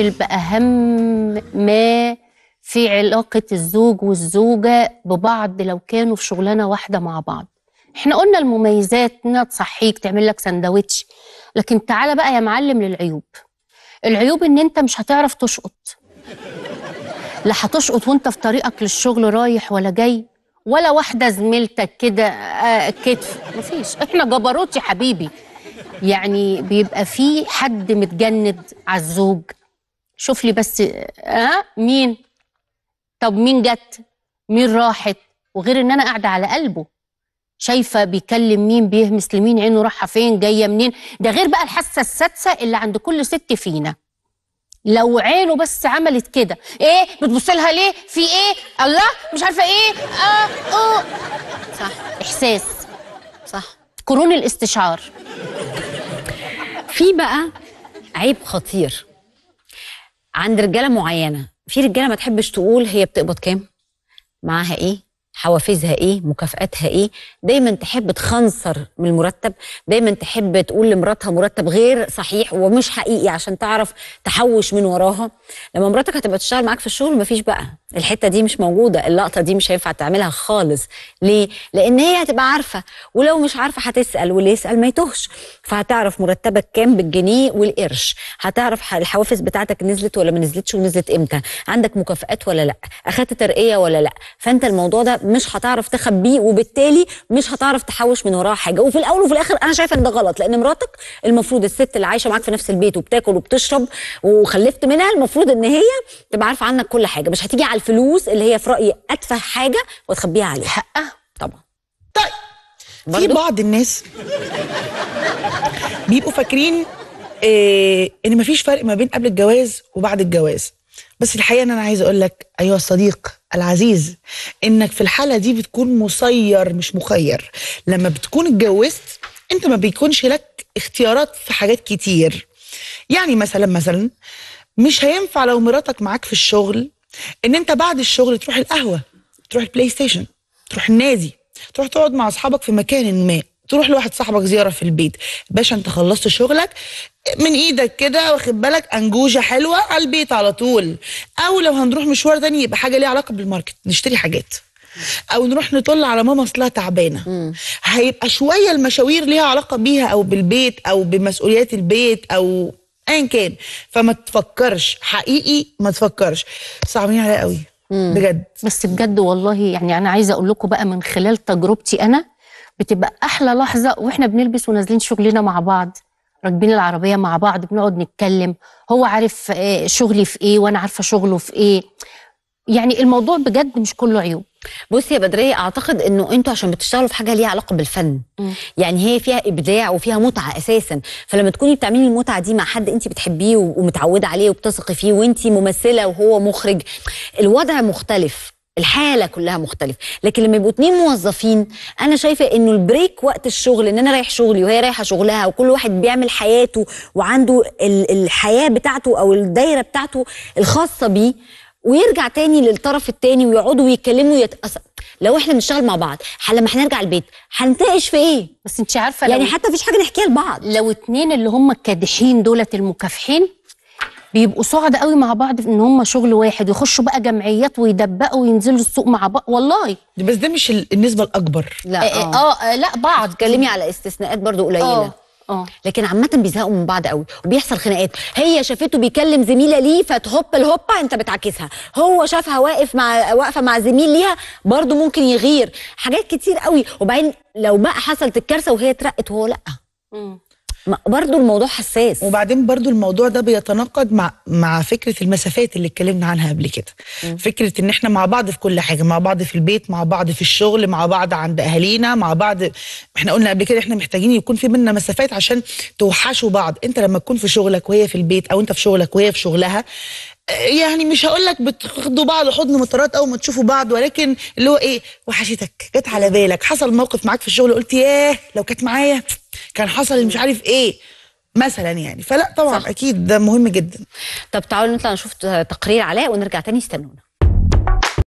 بيمثل بأهم ما في علاقة الزوج والزوجة ببعض لو كانوا في شغلانة واحدة مع بعض احنا قلنا المميزات انها تصحيك تعمل لك سندوتش لكن تعالى بقى يا معلم للعيوب العيوب ان انت مش هتعرف تشقط لا هتشقط وانت في طريقك للشغل رايح ولا جاي ولا واحدة زميلتك كده آه، كتف مفيش احنا جبروت يا حبيبي يعني بيبقى في حد متجند على الزوج شوف لي بس اه مين طب مين جت مين راحت وغير ان انا قاعده على قلبه شايفه بيكلم مين بيهمس لمين عينه رايحه فين جايه منين ده غير بقى الحاسه السادسه اللي عند كل ست فينا لو عينه بس عملت كده ايه بتبص لها ليه في ايه الله مش عارفه ايه اه اه صح احساس صح قرون الاستشعار في بقى عيب خطير عند رجاله معينه في رجاله ما تحبش تقول هي بتقبض كام معاها ايه حوافزها ايه مكافاتها ايه دايما تحب تخنصر من المرتب دايما تحب تقول لمراتها مرتب غير صحيح ومش حقيقي عشان تعرف تحوش من وراها لما مراتك هتبقى تشتغل معاك في الشغل مفيش بقى الحته دي مش موجوده اللقطه دي مش هينفع تعملها خالص ليه لان هي هتبقى عارفه ولو مش عارفه هتسال واللي يسال ما يتوهش فهتعرف مرتبك كام بالجنيه والقرش هتعرف الحوافز بتاعتك نزلت ولا ما نزلتش ونزلت امتى عندك مكافئات ولا لا اخدت ترقيه ولا لا فانت الموضوع ده مش هتعرف تخبيه وبالتالي مش هتعرف تحوش من وراه حاجه وفي الاول وفي الاخر انا شايفه ان ده غلط لان مراتك المفروض الست اللي عايشه معاك في نفس البيت وبتاكل وبتشرب وخلفت منها المفروض ان هي تبقى عارفه عنك كل حاجه مش هتيجي على فلوس اللي هي في رايي اتفه حاجه وتخبيها عليه حقها طبعا طيب في بعض الناس بيبقوا فاكرين إيه ان مفيش فرق ما بين قبل الجواز وبعد الجواز بس الحقيقه ان انا عايز اقول لك ايها الصديق العزيز انك في الحاله دي بتكون مسير مش مخير لما بتكون اتجوزت انت ما بيكونش لك اختيارات في حاجات كتير يعني مثلا مثلا مش هينفع لو مراتك معاك في الشغل ان انت بعد الشغل تروح القهوه تروح البلاي ستيشن تروح النادي تروح تقعد مع اصحابك في مكان ما تروح لواحد صاحبك زياره في البيت باشا انت خلصت شغلك من ايدك كده واخد بالك انجوجه حلوه على البيت على طول او لو هنروح مشوار تاني يبقى حاجه ليها علاقه بالماركت نشتري حاجات او نروح نطل على ماما اصلها تعبانه هيبقى شويه المشاوير ليها علاقه بيها او بالبيت او بمسؤوليات البيت او ايا كان فما تفكرش حقيقي ما تفكرش صعبين عليا قوي بجد بس بجد والله يعني انا عايزه اقول لكم بقى من خلال تجربتي انا بتبقى احلى لحظه واحنا بنلبس ونازلين شغلنا مع بعض راكبين العربيه مع بعض بنقعد نتكلم هو عارف آه، شغلي في ايه وانا عارفه شغله في ايه يعني الموضوع بجد مش كله عيوب بصي يا بدريه اعتقد انه انتوا عشان بتشتغلوا في حاجه ليها علاقه بالفن م. يعني هي فيها ابداع وفيها متعه اساسا فلما تكوني بتعملي المتعه دي مع حد انت بتحبيه ومتعوده عليه وبتثقي فيه وانت ممثله وهو مخرج الوضع مختلف الحالة كلها مختلفة لكن لما يبقوا اتنين موظفين أنا شايفة إنه البريك وقت الشغل إن أنا رايح شغلي وهي رايحة شغلها وكل واحد بيعمل حياته وعنده الحياة بتاعته أو الدايرة بتاعته الخاصة بيه ويرجع تاني للطرف التاني ويقعدوا ويتكلموا ويتأس... لو احنا بنشتغل مع بعض لما هنرجع البيت هنتناقش في ايه بس انت عارفه يعني حتى مفيش حاجه نحكيها لبعض لو اتنين اللي هم الكادحين دولت المكافحين بيبقوا صعد قوي مع بعض ان هم شغل واحد يخشوا بقى جمعيات ويدبقوا وينزلوا السوق مع بعض والله بس ده مش النسبه الاكبر لا اه, آه, آه لا بعض اتكلمي على استثناءات برضو قليله آه. آه. لكن عامه بيزهقوا من بعض قوي وبيحصل خناقات هي شافته بيكلم زميله ليه فتهوب الهوبا انت بتعاكسها هو شافها واقف مع واقفه مع زميل ليها برضه ممكن يغير حاجات كتير قوي وبعدين لو بقى حصلت الكارثه وهي اترقت وهو لا برضه الموضوع حساس وبعدين برضه الموضوع ده بيتناقض مع مع فكره المسافات اللي اتكلمنا عنها قبل كده م. فكره ان احنا مع بعض في كل حاجه مع بعض في البيت مع بعض في الشغل مع بعض عند اهالينا مع بعض احنا قلنا قبل كده احنا محتاجين يكون في بينا مسافات عشان توحشوا بعض انت لما تكون في شغلك وهي في البيت او انت في شغلك وهي في شغلها آه، يعني مش هقول لك بتاخدوا بعض حضن مطارات او ما تشوفوا بعض ولكن اللي هو ايه وحشتك جت على بالك حصل موقف معاك في الشغل قلت ياه لو كانت معايا كان حصل مش عارف ايه مثلا يعني فلا طبعا صح. اكيد ده مهم جدا طب تعالوا نطلع نشوف تقرير علاء ونرجع تاني استنونا